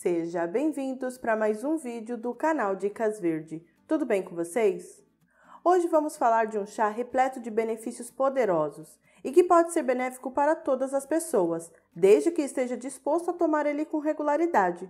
Seja bem-vindos para mais um vídeo do canal Dicas Verde. Tudo bem com vocês? Hoje vamos falar de um chá repleto de benefícios poderosos e que pode ser benéfico para todas as pessoas, desde que esteja disposto a tomar ele com regularidade.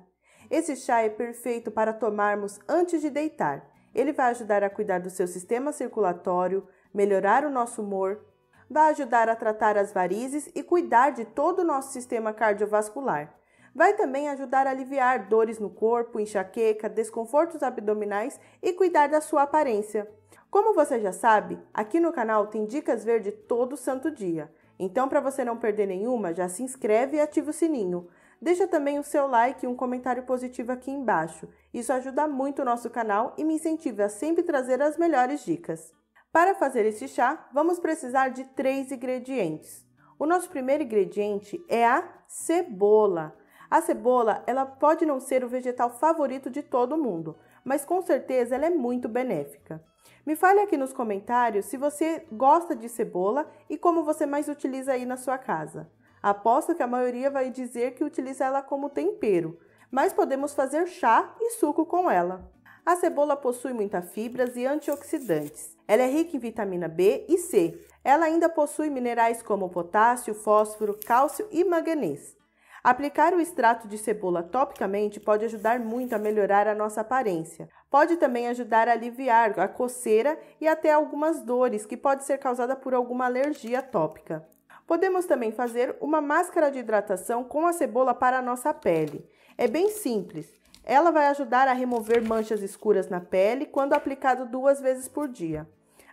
Esse chá é perfeito para tomarmos antes de deitar. Ele vai ajudar a cuidar do seu sistema circulatório, melhorar o nosso humor, vai ajudar a tratar as varizes e cuidar de todo o nosso sistema cardiovascular. Vai também ajudar a aliviar dores no corpo, enxaqueca, desconfortos abdominais e cuidar da sua aparência. Como você já sabe, aqui no canal tem dicas verde todo santo dia. Então, para você não perder nenhuma, já se inscreve e ativa o sininho. Deixa também o seu like e um comentário positivo aqui embaixo. Isso ajuda muito o nosso canal e me incentiva a sempre trazer as melhores dicas. Para fazer esse chá, vamos precisar de três ingredientes. O nosso primeiro ingrediente é a cebola. A cebola, ela pode não ser o vegetal favorito de todo mundo, mas com certeza ela é muito benéfica. Me fale aqui nos comentários se você gosta de cebola e como você mais utiliza aí na sua casa. Aposto que a maioria vai dizer que utiliza ela como tempero, mas podemos fazer chá e suco com ela. A cebola possui muitas fibras e antioxidantes. Ela é rica em vitamina B e C. Ela ainda possui minerais como potássio, fósforo, cálcio e manganês. Aplicar o extrato de cebola topicamente pode ajudar muito a melhorar a nossa aparência. Pode também ajudar a aliviar a coceira e até algumas dores que pode ser causada por alguma alergia tópica. Podemos também fazer uma máscara de hidratação com a cebola para a nossa pele. É bem simples. Ela vai ajudar a remover manchas escuras na pele quando aplicado duas vezes por dia.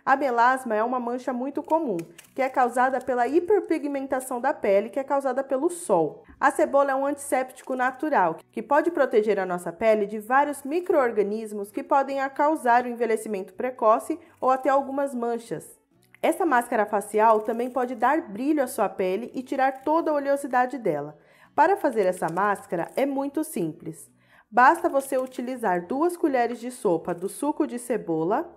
A melasma é uma mancha muito comum, que é causada pela hiperpigmentação da pele, que é causada pelo sol. A cebola é um antisséptico natural, que pode proteger a nossa pele de vários micro-organismos que podem causar o envelhecimento precoce ou até algumas manchas. Essa máscara facial também pode dar brilho à sua pele e tirar toda a oleosidade dela. Para fazer essa máscara é muito simples. Basta você utilizar duas colheres de sopa do suco de cebola,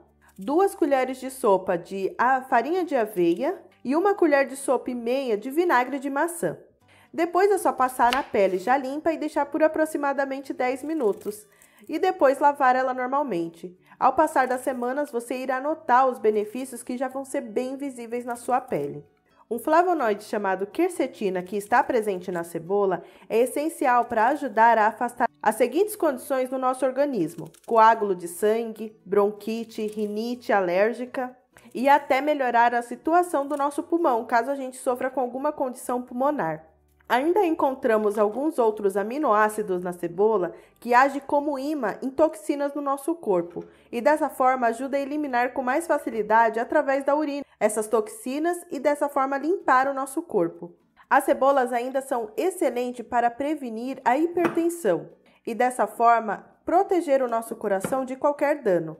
2 colheres de sopa de farinha de aveia e uma colher de sopa e meia de vinagre de maçã. Depois é só passar na pele já limpa e deixar por aproximadamente 10 minutos e depois lavar ela normalmente. Ao passar das semanas, você irá notar os benefícios que já vão ser bem visíveis na sua pele. Um flavonoide chamado quercetina, que está presente na cebola, é essencial para ajudar a afastar as seguintes condições no nosso organismo: coágulo de sangue, bronquite, rinite alérgica e até melhorar a situação do nosso pulmão, caso a gente sofra com alguma condição pulmonar. Ainda encontramos alguns outros aminoácidos na cebola que agem como imã em toxinas no nosso corpo e dessa forma ajuda a eliminar com mais facilidade através da urina essas toxinas e dessa forma limpar o nosso corpo. As cebolas ainda são excelentes para prevenir a hipertensão, e dessa forma proteger o nosso coração de qualquer dano.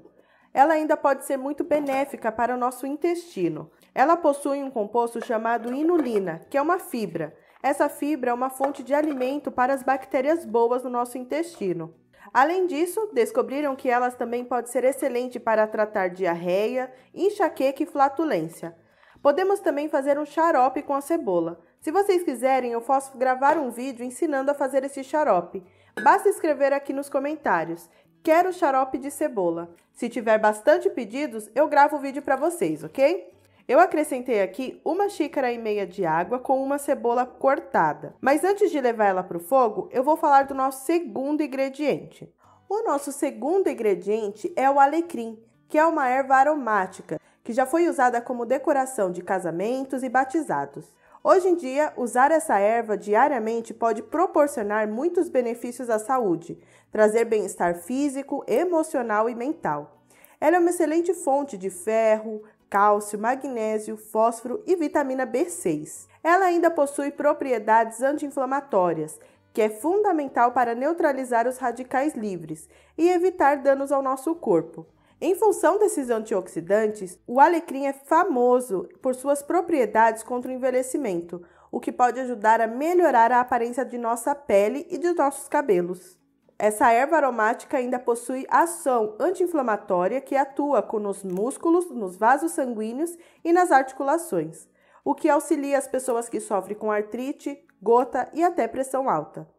Ela ainda pode ser muito benéfica para o nosso intestino. Ela possui um composto chamado inulina, que é uma fibra. Essa fibra é uma fonte de alimento para as bactérias boas no nosso intestino. Além disso, descobriram que elas também pode ser excelente para tratar diarreia, enxaqueca e flatulência. Podemos também fazer um xarope com a cebola. Se vocês quiserem, eu posso gravar um vídeo ensinando a fazer esse xarope. Basta escrever aqui nos comentários. Quero xarope de cebola. Se tiver bastante pedidos, eu gravo o vídeo para vocês, ok? Eu acrescentei aqui uma xícara e meia de água com uma cebola cortada. Mas antes de levar ela para o fogo, eu vou falar do nosso segundo ingrediente. O nosso segundo ingrediente é o alecrim, que é uma erva aromática que já foi usada como decoração de casamentos e batizados. Hoje em dia, usar essa erva diariamente pode proporcionar muitos benefícios à saúde, trazer bem-estar físico, emocional e mental. Ela é uma excelente fonte de ferro, cálcio, magnésio, fósforo e vitamina B6. Ela ainda possui propriedades anti-inflamatórias, que é fundamental para neutralizar os radicais livres e evitar danos ao nosso corpo. Em função desses antioxidantes, o alecrim é famoso por suas propriedades contra o envelhecimento, o que pode ajudar a melhorar a aparência de nossa pele e de nossos cabelos. Essa erva aromática ainda possui ação anti-inflamatória que atua nos músculos, nos vasos sanguíneos e nas articulações, o que auxilia as pessoas que sofrem com artrite, gota e até pressão alta.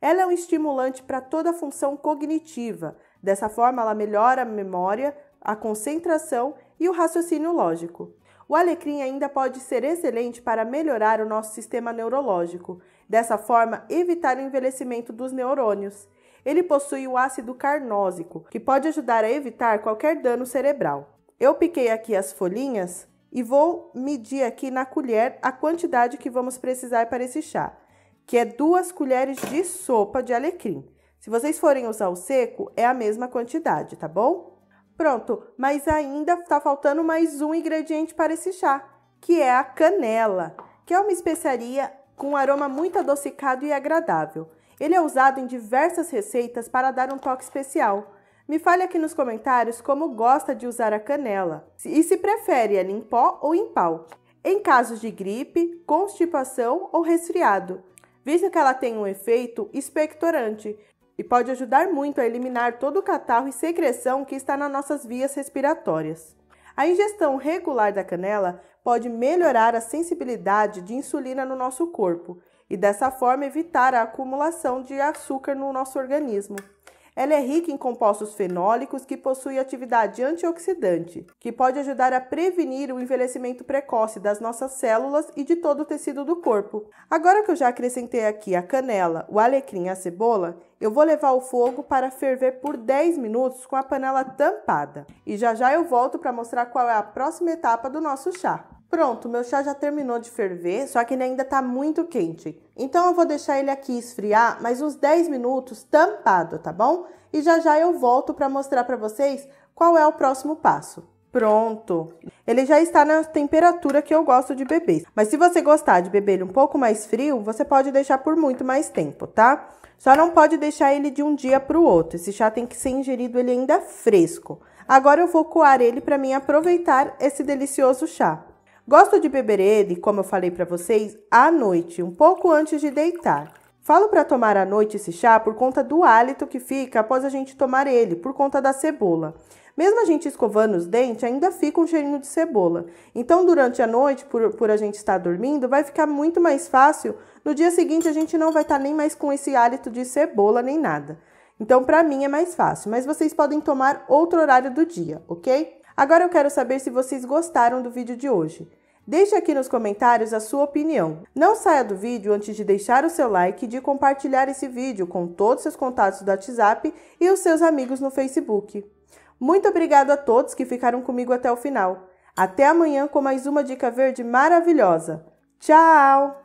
Ela é um estimulante para toda a função cognitiva, Dessa forma, ela melhora a memória, a concentração e o raciocínio lógico. O alecrim ainda pode ser excelente para melhorar o nosso sistema neurológico, dessa forma, evitar o envelhecimento dos neurônios. Ele possui o ácido carnósico, que pode ajudar a evitar qualquer dano cerebral. Eu piquei aqui as folhinhas e vou medir aqui na colher a quantidade que vamos precisar para esse chá, que é duas colheres de sopa de alecrim. Se vocês forem usar o seco, é a mesma quantidade, tá bom? Pronto, mas ainda está faltando mais um ingrediente para esse chá, que é a canela, que é uma especiaria com um aroma muito adocicado e agradável. Ele é usado em diversas receitas para dar um toque especial. Me fale aqui nos comentários como gosta de usar a canela e se prefere ela em pó ou em pau, em casos de gripe, constipação ou resfriado, visto que ela tem um efeito expectorante, e pode ajudar muito a eliminar todo o catarro e secreção que está nas nossas vias respiratórias. A ingestão regular da canela pode melhorar a sensibilidade de insulina no nosso corpo e, dessa forma, evitar a acumulação de açúcar no nosso organismo. Ela é rica em compostos fenólicos que possuem atividade antioxidante, que pode ajudar a prevenir o envelhecimento precoce das nossas células e de todo o tecido do corpo. Agora que eu já acrescentei aqui a canela, o alecrim e a cebola, eu vou levar o fogo para ferver por 10 minutos com a panela tampada. E já já eu volto para mostrar qual é a próxima etapa do nosso chá. Pronto, meu chá já terminou de ferver, só que ele ainda está muito quente. Então eu vou deixar ele aqui esfriar mais uns 10 minutos tampado, tá bom? E já já eu volto para mostrar para vocês qual é o próximo passo. Pronto! Ele já está na temperatura que eu gosto de beber. Mas se você gostar de beber ele um pouco mais frio, você pode deixar por muito mais tempo, tá? Só não pode deixar ele de um dia para o outro. Esse chá tem que ser ingerido ele ainda fresco. Agora eu vou coar ele para mim aproveitar esse delicioso chá. Gosto de beber ele, como eu falei para vocês, à noite, um pouco antes de deitar. Falo para tomar à noite esse chá por conta do hálito que fica após a gente tomar ele, por conta da cebola. Mesmo a gente escovando os dentes, ainda fica um cheirinho de cebola. Então, durante a noite, por, por a gente estar dormindo, vai ficar muito mais fácil. No dia seguinte, a gente não vai estar tá nem mais com esse hálito de cebola nem nada. Então, para mim é mais fácil, mas vocês podem tomar outro horário do dia, ok? Agora eu quero saber se vocês gostaram do vídeo de hoje. Deixe aqui nos comentários a sua opinião. Não saia do vídeo antes de deixar o seu like e de compartilhar esse vídeo com todos os seus contatos do WhatsApp e os seus amigos no Facebook. Muito obrigado a todos que ficaram comigo até o final. Até amanhã com mais uma dica verde maravilhosa. Tchau!